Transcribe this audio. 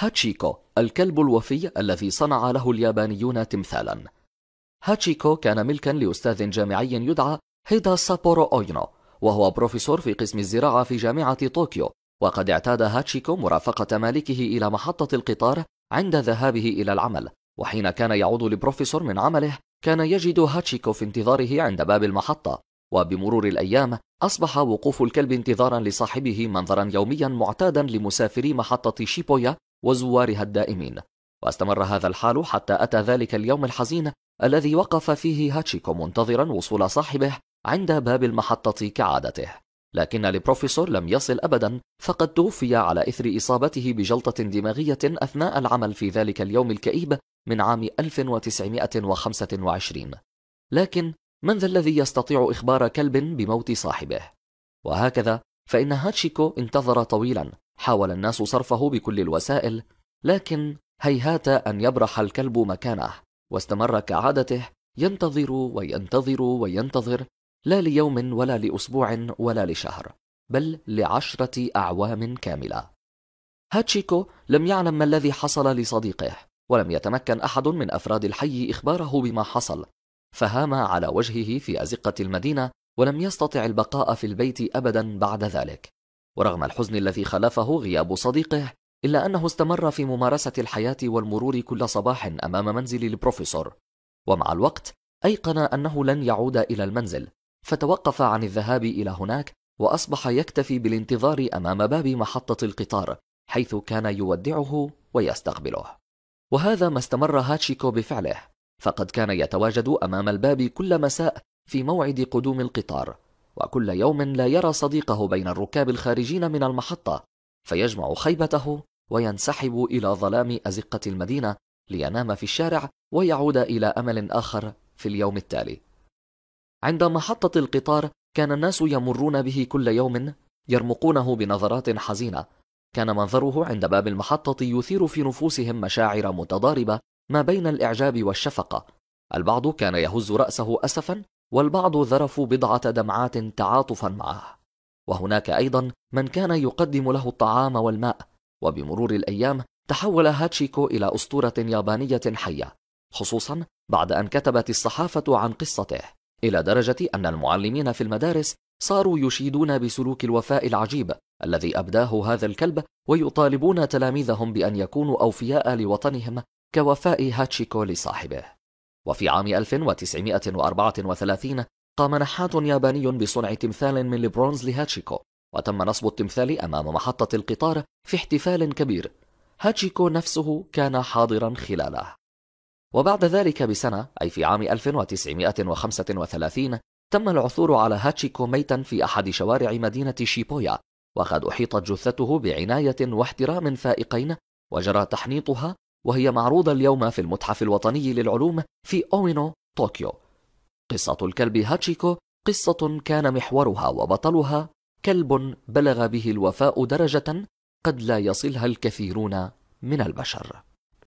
هاتشيكو الكلب الوفي الذي صنع له اليابانيون تمثالا هاتشيكو كان ملكا لأستاذ جامعي يدعى هيدا سابورو أوينو وهو بروفيسور في قسم الزراعة في جامعة طوكيو وقد اعتاد هاتشيكو مرافقة مالكه إلى محطة القطار عند ذهابه إلى العمل وحين كان يعود البروفيسور من عمله كان يجد هاتشيكو في انتظاره عند باب المحطة وبمرور الأيام أصبح وقوف الكلب انتظارا لصاحبه منظرا يوميا معتادا لمسافري محطة شيبويا وزوارها الدائمين واستمر هذا الحال حتى أتى ذلك اليوم الحزين الذي وقف فيه هاتشيكو منتظرا وصول صاحبه عند باب المحطة كعادته لكن البروفيسور لم يصل أبدا فقد توفي على إثر إصابته بجلطة دماغية أثناء العمل في ذلك اليوم الكئيب من عام 1925 لكن من ذا الذي يستطيع إخبار كلب بموت صاحبه؟ وهكذا فإن هاتشيكو انتظر طويلا حاول الناس صرفه بكل الوسائل لكن هيهات أن يبرح الكلب مكانه واستمر كعادته ينتظر وينتظر وينتظر لا ليوم ولا لأسبوع ولا لشهر بل لعشرة أعوام كاملة هاتشيكو لم يعلم ما الذي حصل لصديقه ولم يتمكن أحد من أفراد الحي إخباره بما حصل فهام على وجهه في أزقة المدينة ولم يستطع البقاء في البيت أبدا بعد ذلك ورغم الحزن الذي خلفه غياب صديقه إلا أنه استمر في ممارسة الحياة والمرور كل صباح أمام منزل البروفيسور ومع الوقت أيقن أنه لن يعود إلى المنزل فتوقف عن الذهاب إلى هناك وأصبح يكتفي بالانتظار أمام باب محطة القطار حيث كان يودعه ويستقبله وهذا ما استمر هاتشيكو بفعله فقد كان يتواجد أمام الباب كل مساء في موعد قدوم القطار وكل يوم لا يرى صديقه بين الركاب الخارجين من المحطة فيجمع خيبته وينسحب إلى ظلام أزقة المدينة لينام في الشارع ويعود إلى أمل آخر في اليوم التالي عند محطة القطار كان الناس يمرون به كل يوم يرمقونه بنظرات حزينة كان منظره عند باب المحطة يثير في نفوسهم مشاعر متضاربة ما بين الإعجاب والشفقة البعض كان يهز رأسه أسفا والبعض ذرفوا بضعة دمعات تعاطفا معه وهناك أيضا من كان يقدم له الطعام والماء وبمرور الأيام تحول هاتشيكو إلى أسطورة يابانية حية خصوصا بعد أن كتبت الصحافة عن قصته إلى درجة أن المعلمين في المدارس صاروا يشيدون بسلوك الوفاء العجيب الذي أبداه هذا الكلب ويطالبون تلاميذهم بأن يكونوا أوفياء لوطنهم كوفاء هاتشيكو لصاحبه وفي عام 1934 قام نحات ياباني بصنع تمثال من البرونز لهاتشيكو وتم نصب التمثال أمام محطة القطار في احتفال كبير هاتشيكو نفسه كان حاضرا خلاله وبعد ذلك بسنة أي في عام 1935 تم العثور على هاتشيكو ميتا في أحد شوارع مدينة شيبويا وقد أحيطت جثته بعناية واحترام فائقين وجرى تحنيطها وهي معروضة اليوم في المتحف الوطني للعلوم في أوينو طوكيو قصة الكلب هاتشيكو قصة كان محورها وبطلها كلب بلغ به الوفاء درجة قد لا يصلها الكثيرون من البشر